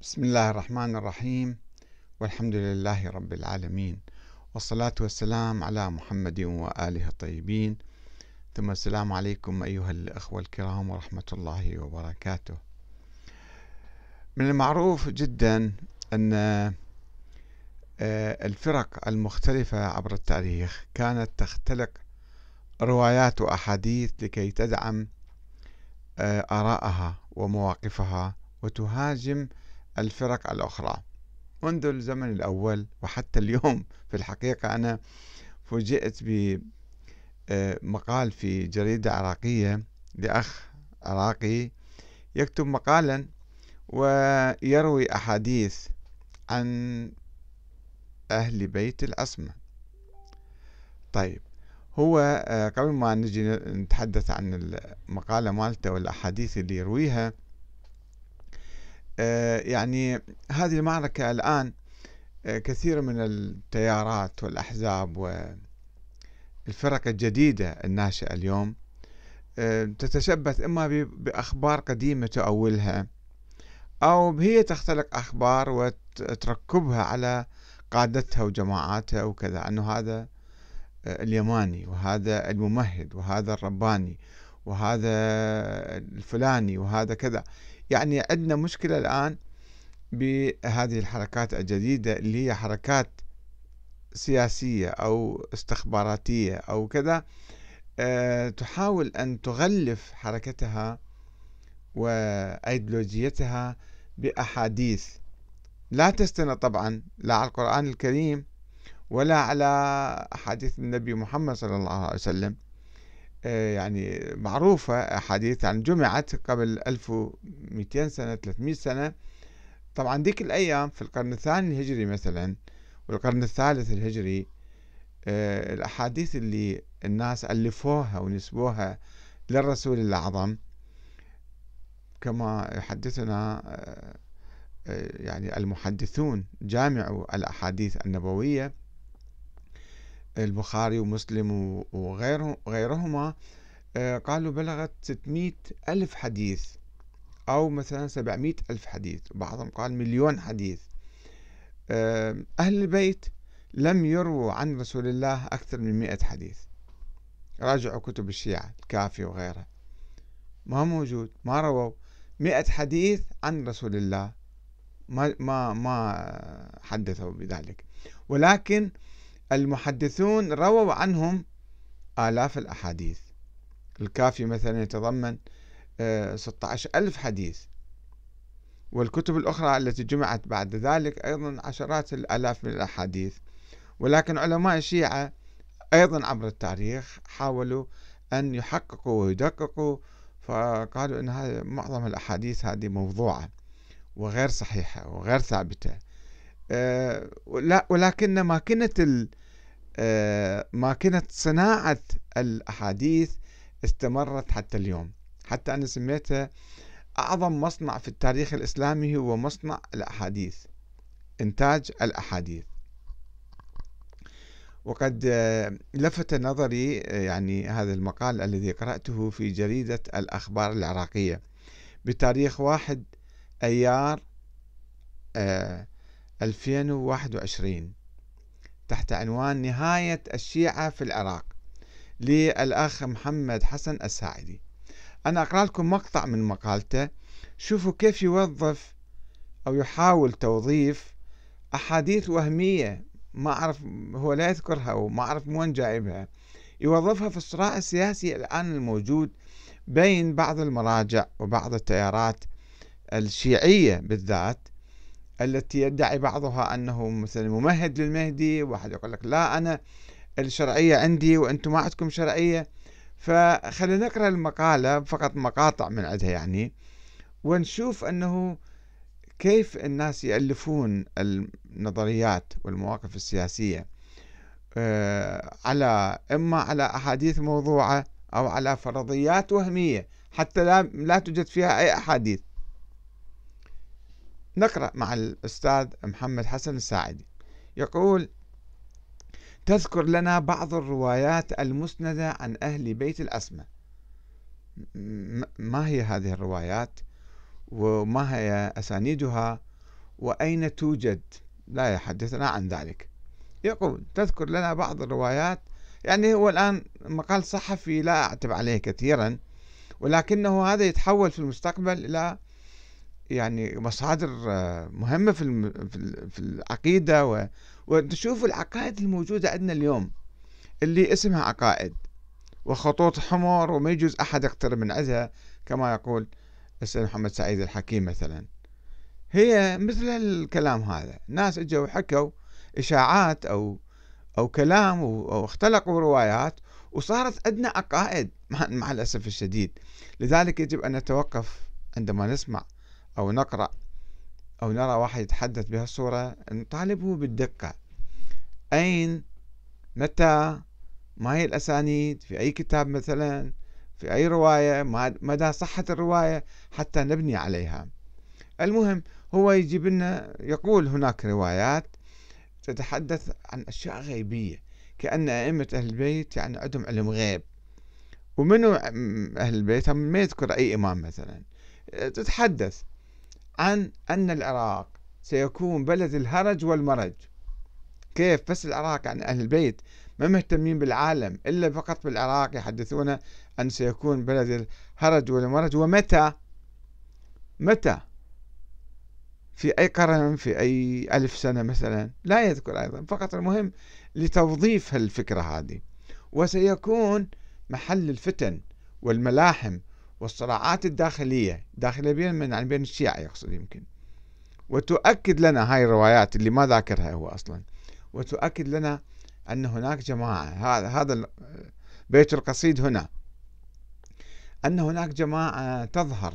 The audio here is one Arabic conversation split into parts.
بسم الله الرحمن الرحيم والحمد لله رب العالمين والصلاة والسلام على محمد وآله الطيبين ثم السلام عليكم أيها الأخوة الكرام ورحمة الله وبركاته من المعروف جدا أن آه، الفرق المختلفة عبر التاريخ كانت تختلق روايات وأحاديث لكي تدعم آه، آرائها ومواقفها وتهاجم الفرق الأخرى منذ الزمن الأول وحتى اليوم في الحقيقة أنا فوجئت بمقال آه، في جريدة عراقية لأخ عراقي يكتب مقالا ويروي أحاديث عن أهل بيت العصمة طيب هو آه، قبل ما نجي نتحدث عن المقالة مالته والأحاديث اللي يرويها آه، يعني هذه المعركة الآن آه، كثير من التيارات والأحزاب والفرق الجديدة الناشئة اليوم آه، تتشبث إما بأخبار قديمة تؤولها أو هي تختلق أخبار وتركبها على قادتها وجماعاتها وكذا أنه هذا اليماني وهذا الممهد وهذا الرباني وهذا الفلاني وهذا كذا يعني عندنا مشكلة الآن بهذه الحركات الجديدة اللي هي حركات سياسية أو استخباراتية أو كذا آه، تحاول أن تغلف حركتها وأيديولوجيتها بأحاديث لا تستند طبعا لا على القرآن الكريم ولا على أحاديث النبي محمد صلى الله عليه وسلم آه، يعني معروفة أحاديث عن يعني جمعت قبل 1200 سنة 300 سنة طبعا ديك الأيام في القرن الثاني الهجري مثلا والقرن الثالث الهجري آه، الأحاديث اللي الناس ألفوها ونسبوها للرسول الأعظم كما يحدثنا آه، يعني المحدثون جامعوا الأحاديث النبوية البخاري ومسلم وغيره وغيرهما آه، قالوا بلغت 600 ألف حديث أو مثلا 700 ألف حديث بعضهم قال مليون حديث آه، أهل البيت لم يرووا عن رسول الله أكثر من 100 حديث راجعوا كتب الشيعة الكافي وغيرها ما موجود ما رووا 100 حديث عن رسول الله ما ما ما حدثوا بذلك ولكن المحدثون رووا عنهم آلاف الأحاديث الكافي مثلا يتضمن 16 آه، ألف حديث والكتب الأخرى التي جمعت بعد ذلك أيضا عشرات الآلاف من الأحاديث ولكن علماء الشيعة أيضا عبر التاريخ حاولوا أن يحققوا ويدققوا فقالوا أن هذه معظم الأحاديث هذه موضوعة وغير صحيحة وغير ثابتة آه، ولكن ماكنة آه، ماكنة صناعة الأحاديث استمرت حتى اليوم حتى أنا سميتها أعظم مصنع في التاريخ الإسلامي هو مصنع الأحاديث إنتاج الأحاديث وقد آه، لفت نظري يعني هذا المقال الذي قرأته في جريدة الأخبار العراقية بتاريخ واحد أيار 2021 تحت عنوان نهاية الشيعة في العراق للأخ محمد حسن الساعدي أنا أقرأ لكم مقطع من مقالته شوفوا كيف يوظف أو يحاول توظيف أحاديث وهمية ما أعرف هو لا يذكرها وما أعرف من وين جايبها يوظفها في الصراع السياسي الآن الموجود بين بعض المراجع وبعض التيارات الشيعية بالذات التي يدعي بعضها أنه مثلا ممهد للمهدي واحد يقول لك لا أنا الشرعية عندي وأنتم ما عندكم شرعية فخلينا نقرأ المقالة فقط مقاطع من عندها يعني ونشوف أنه كيف الناس يألفون النظريات والمواقف السياسية آه، على إما على أحاديث موضوعة أو على فرضيات وهمية حتى لا, لا توجد فيها أي أحاديث نقرأ مع الأستاذ محمد حسن الساعدي يقول تذكر لنا بعض الروايات المسندة عن أهل بيت الأسمى ما هي هذه الروايات وما هي أسانيدها وأين توجد لا يحدثنا عن ذلك يقول تذكر لنا بعض الروايات يعني هو الآن مقال صحفي لا أعتب عليه كثيرا ولكنه هذا يتحول في المستقبل إلى يعني مصادر آه، مهمة في في العقيدة وتشوف العقائد الموجودة عندنا اليوم اللي اسمها عقائد وخطوط حمر وما يجوز أحد يقترب من عزها كما يقول السيد محمد سعيد الحكيم مثلا هي مثل الكلام هذا ناس اجوا وحكوا إشاعات أو أو كلام أو اختلقوا روايات وصارت عندنا عقائد مع الأسف الشديد لذلك يجب أن نتوقف عندما نسمع أو نقرأ أو نرى واحد يتحدث بهالصورة نطالبه بالدقة أين متى ما هي الأسانيد في أي كتاب مثلا في أي رواية مدى صحة الرواية حتى نبني عليها المهم هو يجيب لنا يقول هناك روايات تتحدث عن أشياء غيبية كأن أئمة أهل البيت يعني عندهم علم غيب ومنو أهل البيت هم ما يذكر أي إمام مثلا تتحدث عن أن العراق سيكون بلد الهرج والمرج كيف بس العراق عن يعني أهل البيت ما مهتمين بالعالم إلا فقط بالعراق يحدثون أن سيكون بلد الهرج والمرج ومتى متى في أي قرن في أي ألف سنة مثلا لا يذكر أيضا فقط المهم لتوظيف هالفكرة هذه وسيكون محل الفتن والملاحم والصراعات الداخلية داخلية بين من يعني بين الشيعة يقصد يمكن وتؤكد لنا هاي الروايات اللي ما ذاكرها هو أصلا وتؤكد لنا أن هناك جماعة هذا بيت القصيد هنا أن هناك جماعة تظهر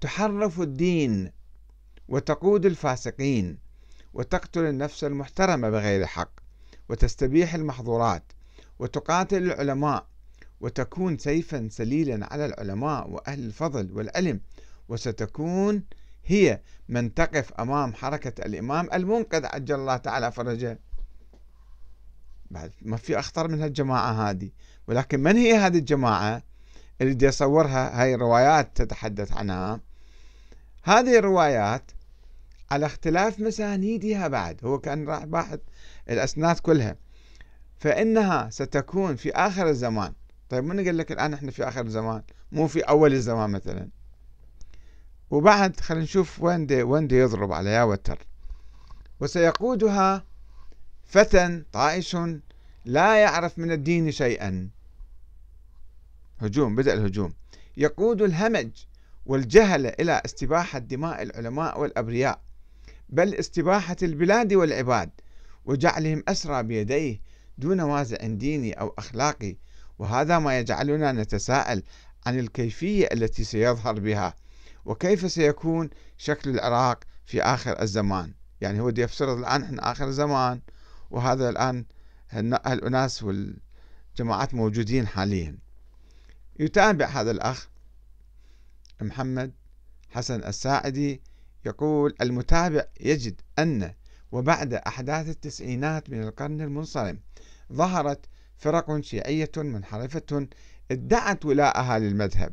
تحرف الدين وتقود الفاسقين وتقتل النفس المحترمة بغير حق وتستبيح المحظورات وتقاتل العلماء وتكون سيفا سليلا على العلماء وأهل الفضل والعلم وستكون هي من تقف أمام حركة الإمام المنقذ عجل الله تعالى فرجه بعد ما في أخطر من هالجماعة هذه ولكن من هي هذه الجماعة اللي اصورها هاي الروايات تتحدث عنها هذه الروايات على اختلاف مسانيدها بعد هو كان راح باحث الأسناد كلها فإنها ستكون في آخر الزمان طيب من قال لك الآن احنا في آخر الزمان مو في أول الزمان مثلا وبعد خلينا نشوف وين دي وين دي يضرب على يا وتر وسيقودها فتى طائش لا يعرف من الدين شيئا هجوم بدأ الهجوم يقود الهمج والجهل إلى استباحة دماء العلماء والأبرياء بل استباحة البلاد والعباد وجعلهم أسرى بيديه دون وازع ديني أو أخلاقي وهذا ما يجعلنا نتساءل عن الكيفية التي سيظهر بها وكيف سيكون شكل العراق في آخر الزمان يعني هو يفترض الآن احنا آخر الزمان وهذا الآن هالأناس والجماعات موجودين حاليا يتابع هذا الأخ محمد حسن الساعدي يقول المتابع يجد أن وبعد أحداث التسعينات من القرن المنصرم ظهرت فرق شيعية منحرفة ادعت ولاءها للمذهب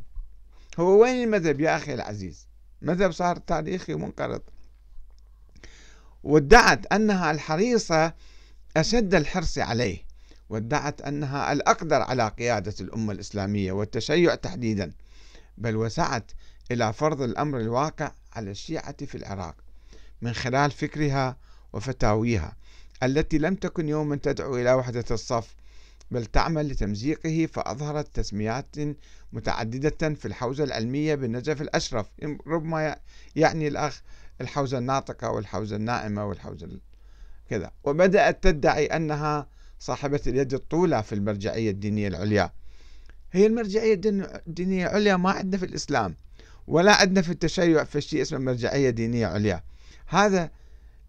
هو وين المذهب يا أخي العزيز مذهب صار تاريخي منقرض وادعت أنها الحريصة أشد الحرص عليه وادعت أنها الأقدر على قيادة الأمة الإسلامية والتشيع تحديدا بل وسعت إلى فرض الأمر الواقع على الشيعة في العراق من خلال فكرها وفتاويها التي لم تكن يوما تدعو إلى وحدة الصف بل تعمل لتمزيقه فأظهرت تسميات متعددة في الحوزة العلمية بالنجف الأشرف ربما يعني الأخ الحوزة الناطقة والحوزة النائمة والحوزة كذا وبدأت تدعي أنها صاحبة اليد الطولة في المرجعية الدينية العليا هي المرجعية الدينية العليا ما عندنا في الإسلام ولا عندنا في التشيع في شيء اسمه مرجعية دينية عليا هذا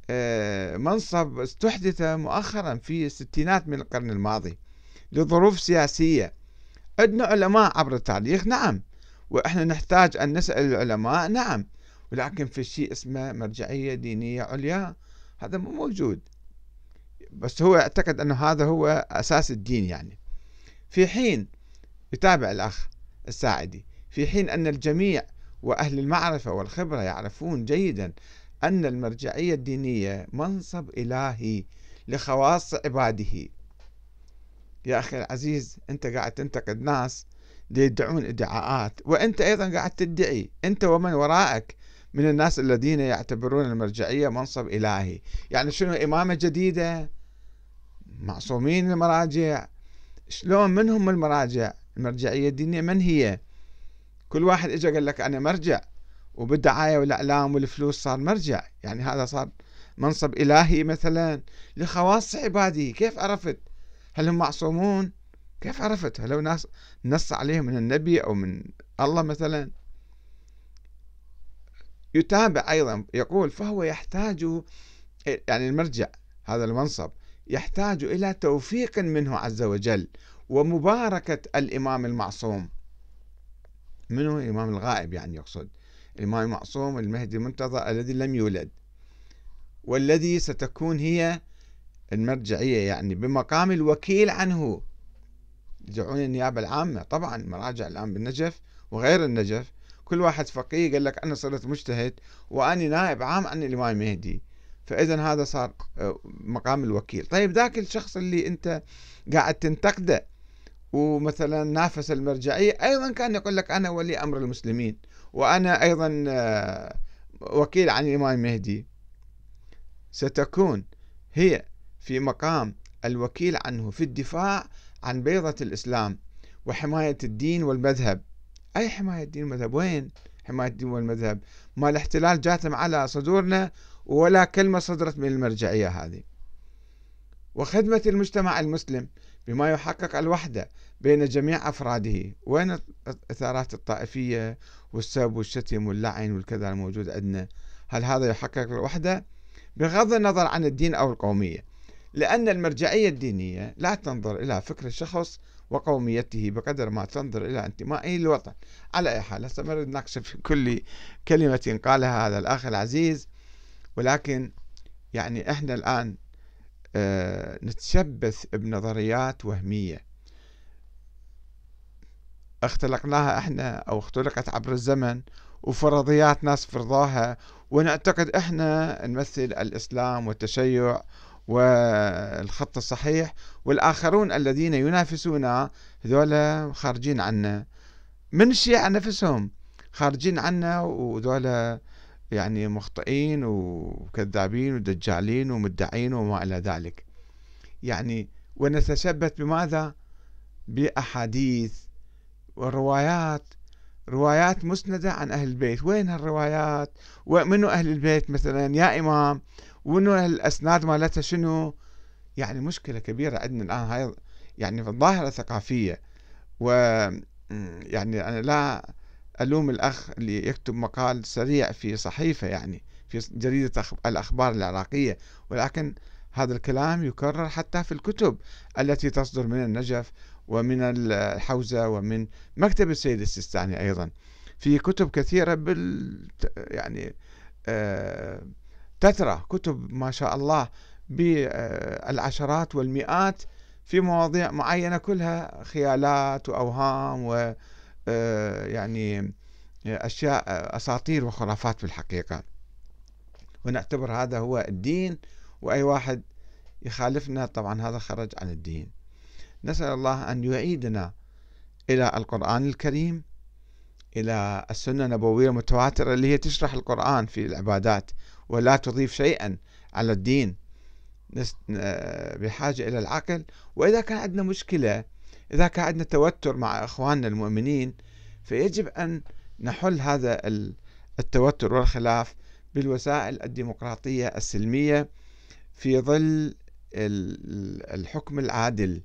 آه، منصب استحدث مؤخرا في الستينات من القرن الماضي لظروف سياسية عندنا علماء عبر التاريخ نعم وإحنا نحتاج أن نسأل العلماء نعم ولكن في شيء اسمه مرجعية دينية عليا هذا مو موجود بس هو اعتقد أنه هذا هو أساس الدين يعني في حين يتابع الأخ الساعدي في حين أن الجميع وأهل المعرفة والخبرة يعرفون جيدا أن المرجعية الدينية منصب إلهي لخواص عباده يا أخي العزيز أنت قاعد تنتقد ناس يدعون ادعاءات وأنت أيضا قاعد تدعي أنت ومن ورائك من الناس الذين يعتبرون المرجعية منصب إلهي يعني شنو إمامة جديدة معصومين المراجع شلون من هم المراجع المرجعية الدينية من هي كل واحد إجا قال لك أنا مرجع وبالدعاية والإعلام والفلوس صار مرجع يعني هذا صار منصب إلهي مثلا لخواص عبادي كيف عرفت هل هم معصومون كيف عرفت هل هو نص عليهم من النبي أو من الله مثلا يتابع أيضا يقول فهو يحتاج يعني المرجع هذا المنصب يحتاج إلى توفيق منه عز وجل ومباركة الإمام المعصوم هو الإمام الغائب يعني يقصد الإمام المعصوم المهدي المنتظر الذي لم يولد والذي ستكون هي المرجعية يعني بمقام الوكيل عنه يدعون النيابة العامة طبعا مراجع الآن بالنجف وغير النجف كل واحد فقيه قال لك أنا صرت مجتهد واني نائب عام عن الإمام المهدي فإذا هذا صار آه، مقام الوكيل طيب ذاك الشخص اللي أنت قاعد تنتقده ومثلا نافس المرجعية أيضا كان يقول لك أنا ولي أمر المسلمين وأنا أيضا آه، وكيل عن الإمام المهدي ستكون هي في مقام الوكيل عنه في الدفاع عن بيضة الإسلام وحماية الدين والمذهب أي حماية الدين والمذهب وين حماية الدين والمذهب ما الاحتلال جاتم على صدورنا ولا كلمة صدرت من المرجعية هذه وخدمة المجتمع المسلم بما يحقق الوحدة بين جميع أفراده وين الإثارات الطائفية والسب والشتم واللعن والكذا الموجود عندنا هل هذا يحقق الوحدة بغض النظر عن الدين أو القومية لأن المرجعية الدينية لا تنظر إلى فكر الشخص وقوميته بقدر ما تنظر إلى انتمائه للوطن على أي حال هسه ما نناقش في كل كلمة قالها هذا الأخ العزيز ولكن يعني إحنا الآن آه، نتشبث بنظريات وهمية اختلقناها احنا او اختلقت عبر الزمن وفرضيات ناس فرضاها ونعتقد احنا نمثل الاسلام والتشيع والخط الصحيح والآخرون الذين ينافسونا هذولا خارجين عنا من الشيعة نفسهم خارجين عنا وذولا يعني مخطئين وكذابين ودجالين ومدعين وما إلى ذلك يعني ونتثبت بماذا بأحاديث والروايات روايات مسندة عن أهل البيت وين هالروايات ومنو أهل البيت مثلا يا إمام وانه الاسناد مالتها شنو يعني مشكله كبيره عندنا الان هاي يعني ظاهره ثقافيه و يعني انا لا الوم الاخ اللي يكتب مقال سريع في صحيفه يعني في جريده الاخبار العراقيه ولكن هذا الكلام يكرر حتى في الكتب التي تصدر من النجف ومن الحوزه ومن مكتب السيد السيستاني ايضا في كتب كثيره بال يعني آه تترى كتب ما شاء الله بالعشرات والمئات في مواضيع معينة كلها خيالات وأوهام و آه، يعني آه، أشياء آه، أساطير وخرافات في الحقيقة ونعتبر هذا هو الدين وأي واحد يخالفنا طبعا هذا خرج عن الدين نسأل الله أن يعيدنا إلى القرآن الكريم إلى السنة النبوية المتواترة اللي هي تشرح القرآن في العبادات ولا تضيف شيئا على الدين آه، بحاجة إلى العقل وإذا كان عندنا مشكلة إذا كان عندنا توتر مع إخواننا المؤمنين فيجب أن نحل هذا التوتر والخلاف بالوسائل الديمقراطية السلمية في ظل الحكم العادل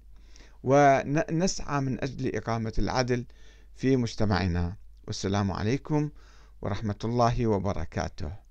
ونسعى من أجل إقامة العدل في مجتمعنا والسلام عليكم ورحمة الله وبركاته